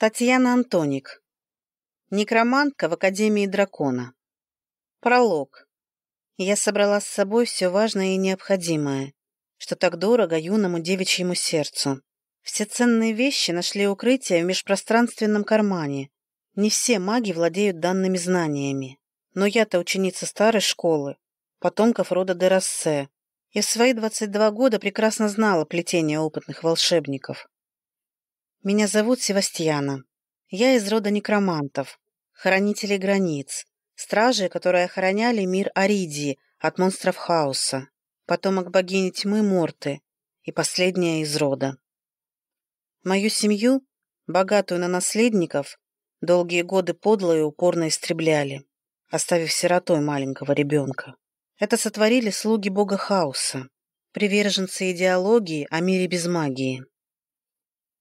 Татьяна Антоник. Некромантка в Академии Дракона. Пролог. Я собрала с собой все важное и необходимое, что так дорого юному девичьему сердцу. Все ценные вещи нашли укрытие в межпространственном кармане. Не все маги владеют данными знаниями. Но я-то ученица старой школы, потомков рода Дерассе. Я в свои 22 года прекрасно знала плетение опытных волшебников. Меня зовут Севастьяна. Я из рода некромантов, хранителей границ, стражи, которые охраняли мир Аридии от монстров хаоса, потомок богини тьмы Морты и последняя из рода. Мою семью, богатую на наследников, долгие годы подло и упорно истребляли, оставив сиротой маленького ребенка. Это сотворили слуги бога хаоса, приверженцы идеологии о мире без магии.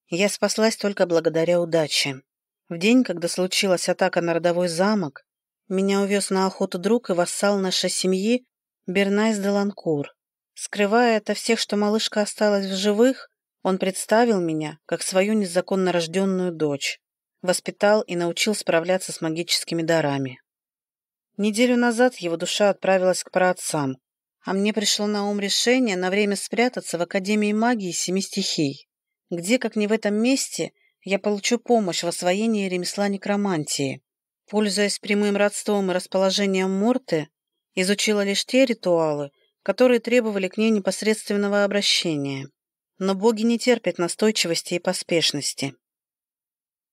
Я спаслась только благодаря удаче. В день, когда случилась атака на родовой замок, меня увез на охоту друг и вассал нашей семьи Бернайс Деланкур. Скрывая ото всех, что малышка осталась в живых, он представил меня как свою незаконно рожденную дочь, воспитал и научил справляться с магическими дарами. Неделю назад его душа отправилась к праотцам, а мне пришло на ум решение на время спрятаться в Академии магии семи стихий. Где, как не в этом месте, я получу помощь в освоении ремесла некромантии. Пользуясь прямым родством и расположением Морты, изучила лишь те ритуалы, которые требовали к ней непосредственного обращения. Но боги не терпят настойчивости и поспешности.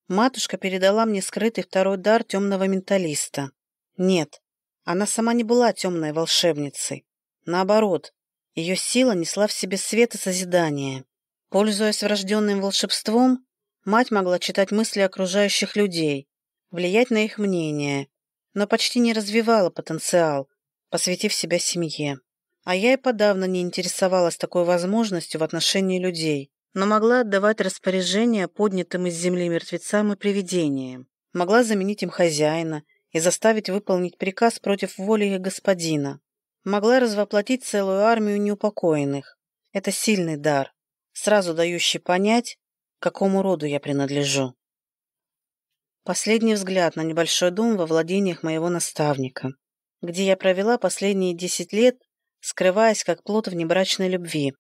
Матушка передала мне скрытый второй дар темного менталиста. Нет, она сама не была темной волшебницей. Наоборот, ее сила несла в себе свет и созидание. Пользуясь врожденным волшебством, мать могла читать мысли окружающих людей, влиять на их мнение, но почти не развивала потенциал, посвятив себя семье. А я и подавно не интересовалась такой возможностью в отношении людей, но могла отдавать распоряжения поднятым из земли мертвецам и привидениям, могла заменить им хозяина и заставить выполнить приказ против воли их господина, могла развоплотить целую армию неупокоенных. Это сильный дар сразу дающий понять, какому роду я принадлежу. Последний взгляд на небольшой дом во владениях моего наставника, где я провела последние десять лет, скрываясь как плод внебрачной любви.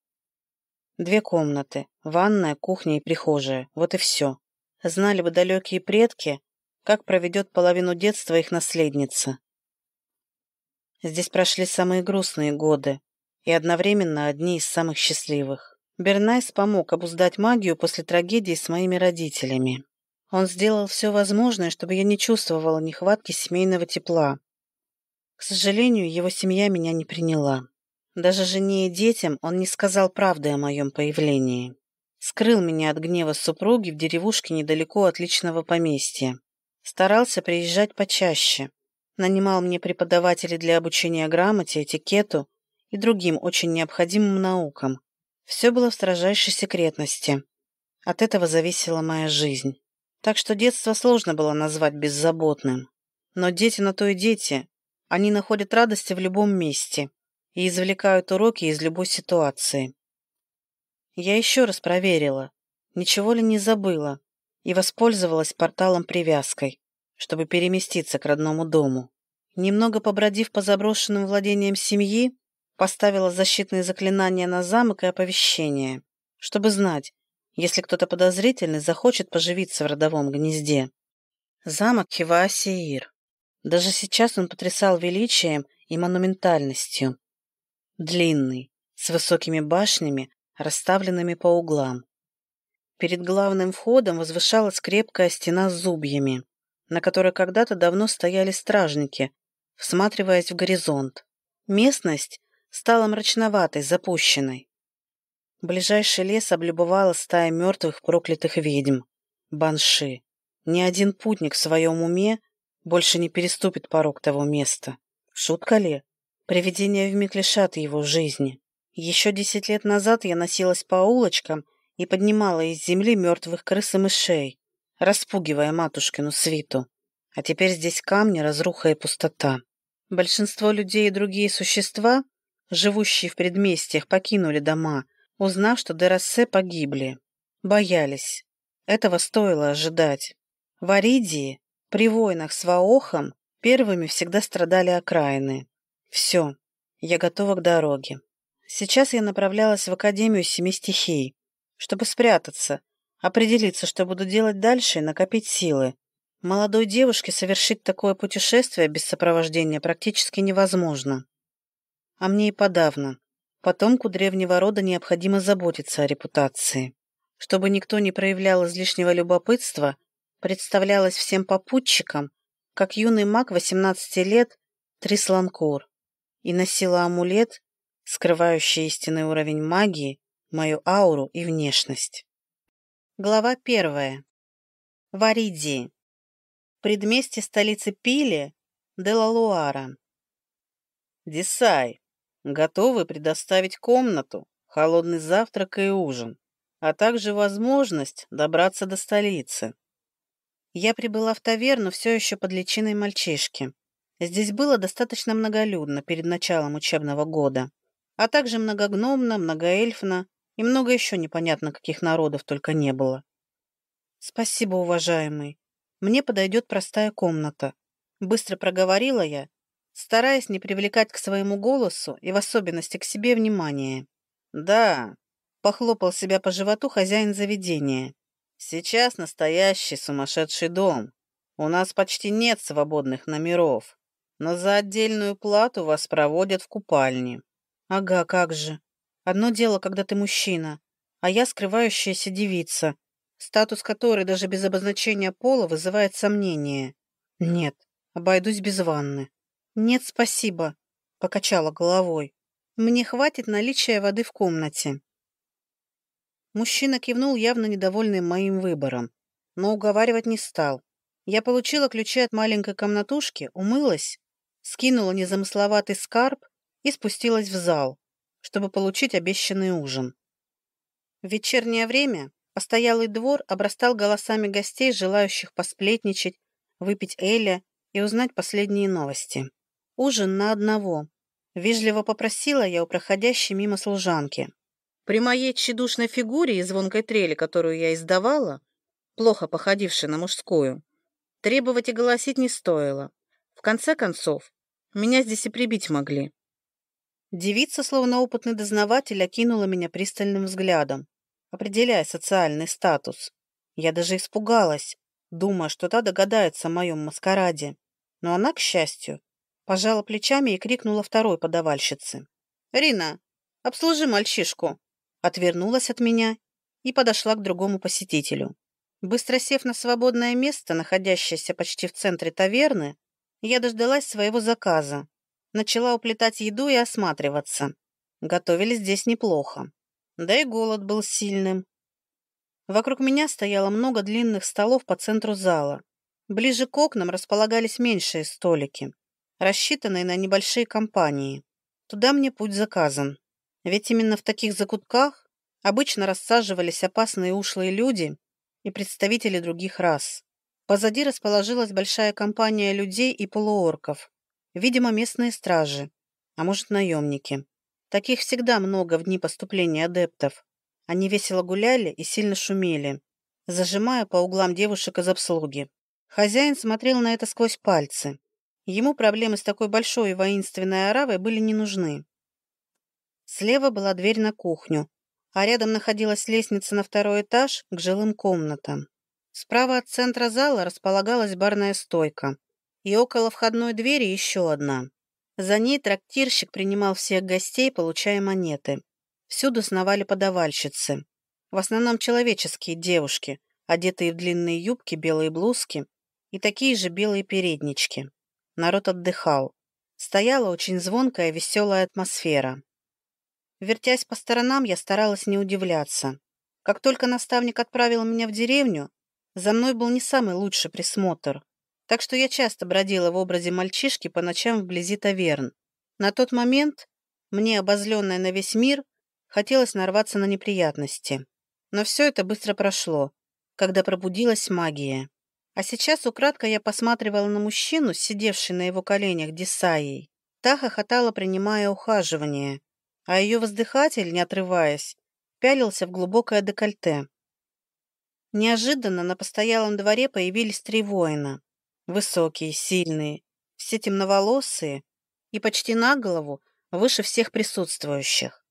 Две комнаты, ванная, кухня и прихожая, вот и все. Знали бы далекие предки, как проведет половину детства их наследница. Здесь прошли самые грустные годы и одновременно одни из самых счастливых. Бернайс помог обуздать магию после трагедии с моими родителями. Он сделал все возможное, чтобы я не чувствовала нехватки семейного тепла. К сожалению, его семья меня не приняла. Даже жене и детям он не сказал правды о моем появлении. Скрыл меня от гнева супруги в деревушке недалеко от личного поместья. Старался приезжать почаще. Нанимал мне преподавателей для обучения грамоте, этикету и другим очень необходимым наукам, все было в строжайшей секретности. От этого зависела моя жизнь. Так что детство сложно было назвать беззаботным. Но дети на то и дети. Они находят радости в любом месте и извлекают уроки из любой ситуации. Я еще раз проверила, ничего ли не забыла, и воспользовалась порталом-привязкой, чтобы переместиться к родному дому. Немного побродив по заброшенным владениям семьи, поставила защитные заклинания на замок и оповещение, чтобы знать, если кто-то подозрительный захочет поживиться в родовом гнезде. Замок Хиваасиир. Даже сейчас он потрясал величием и монументальностью. Длинный, с высокими башнями, расставленными по углам. Перед главным входом возвышалась крепкая стена с зубьями, на которой когда-то давно стояли стражники, всматриваясь в горизонт. Местность стала мрачноватой, запущенной. Ближайший лес облюбовала стая мертвых проклятых ведьм, банши. Ни один путник в своем уме больше не переступит порог того места. Шутка ли? Привидения вмиг лишат его жизни. Еще десять лет назад я носилась по улочкам и поднимала из земли мертвых крыс и мышей, распугивая матушкину свиту. А теперь здесь камни, разруха и пустота. Большинство людей и другие существа живущие в предместьях, покинули дома, узнав, что Дерассе погибли. Боялись. Этого стоило ожидать. В Аридии, при войнах с Ваохом, первыми всегда страдали окраины. Все, я готова к дороге. Сейчас я направлялась в Академию Семи Стихий, чтобы спрятаться, определиться, что буду делать дальше и накопить силы. Молодой девушке совершить такое путешествие без сопровождения практически невозможно а мне и подавно. Потомку древнего рода необходимо заботиться о репутации. Чтобы никто не проявлял излишнего любопытства, Представлялось всем попутчикам, как юный маг 18 лет Трисланкор, и носила амулет, скрывающий истинный уровень магии, мою ауру и внешность. Глава первая. Варидии. Предместье столицы Пили, Делалуара. «Десай, готовы предоставить комнату, холодный завтрак и ужин, а также возможность добраться до столицы. Я прибыла в таверну все еще под личиной мальчишки. Здесь было достаточно многолюдно перед началом учебного года, а также многогномно, многоэльфно и много еще непонятно каких народов только не было. «Спасибо, уважаемый. Мне подойдет простая комната», — быстро проговорила я стараясь не привлекать к своему голосу и в особенности к себе внимания. «Да», — похлопал себя по животу хозяин заведения. «Сейчас настоящий сумасшедший дом. У нас почти нет свободных номеров, но за отдельную плату вас проводят в купальне». «Ага, как же. Одно дело, когда ты мужчина, а я скрывающаяся девица, статус которой даже без обозначения пола вызывает сомнения. Нет, обойдусь без ванны». «Нет, спасибо», — покачала головой. «Мне хватит наличия воды в комнате». Мужчина кивнул, явно недовольный моим выбором, но уговаривать не стал. Я получила ключи от маленькой комнатушки, умылась, скинула незамысловатый скарб и спустилась в зал, чтобы получить обещанный ужин. В вечернее время постоялый двор обрастал голосами гостей, желающих посплетничать, выпить Эля и узнать последние новости. Ужин на одного. Вежливо попросила я у проходящей мимо служанки. При моей тщедушной фигуре и звонкой трели, которую я издавала, плохо походившей на мужскую, требовать и голосить не стоило. В конце концов, меня здесь и прибить могли. Девица, словно опытный дознаватель, окинула меня пристальным взглядом, определяя социальный статус. Я даже испугалась, думая, что та догадается о моем маскараде. Но она, к счастью, Пожала плечами и крикнула второй подавальщице. «Рина, обслужи мальчишку!» Отвернулась от меня и подошла к другому посетителю. Быстро сев на свободное место, находящееся почти в центре таверны, я дождалась своего заказа. Начала уплетать еду и осматриваться. Готовили здесь неплохо. Да и голод был сильным. Вокруг меня стояло много длинных столов по центру зала. Ближе к окнам располагались меньшие столики рассчитанной на небольшие компании. Туда мне путь заказан. Ведь именно в таких закутках обычно рассаживались опасные ушлые люди и представители других рас. Позади расположилась большая компания людей и полуорков. Видимо, местные стражи, а может, наемники. Таких всегда много в дни поступления адептов. Они весело гуляли и сильно шумели, зажимая по углам девушек из обслуги. Хозяин смотрел на это сквозь пальцы. Ему проблемы с такой большой и воинственной аравой были не нужны. Слева была дверь на кухню, а рядом находилась лестница на второй этаж к жилым комнатам. Справа от центра зала располагалась барная стойка, и около входной двери еще одна. За ней трактирщик принимал всех гостей, получая монеты. Всюду сновали подавальщицы. В основном человеческие девушки, одетые в длинные юбки, белые блузки и такие же белые переднички народ отдыхал. Стояла очень звонкая, веселая атмосфера. Вертясь по сторонам, я старалась не удивляться. Как только наставник отправил меня в деревню, за мной был не самый лучший присмотр. Так что я часто бродила в образе мальчишки по ночам вблизи таверн. На тот момент мне, обозленная на весь мир, хотелось нарваться на неприятности. Но все это быстро прошло, когда пробудилась магия. А сейчас украдкой я посматривала на мужчину, сидевший на его коленях Десаей. Та хохотала, принимая ухаживание, а ее воздыхатель, не отрываясь, пялился в глубокое декольте. Неожиданно на постоялом дворе появились три воина. Высокие, сильные, все темноволосые и почти на голову выше всех присутствующих.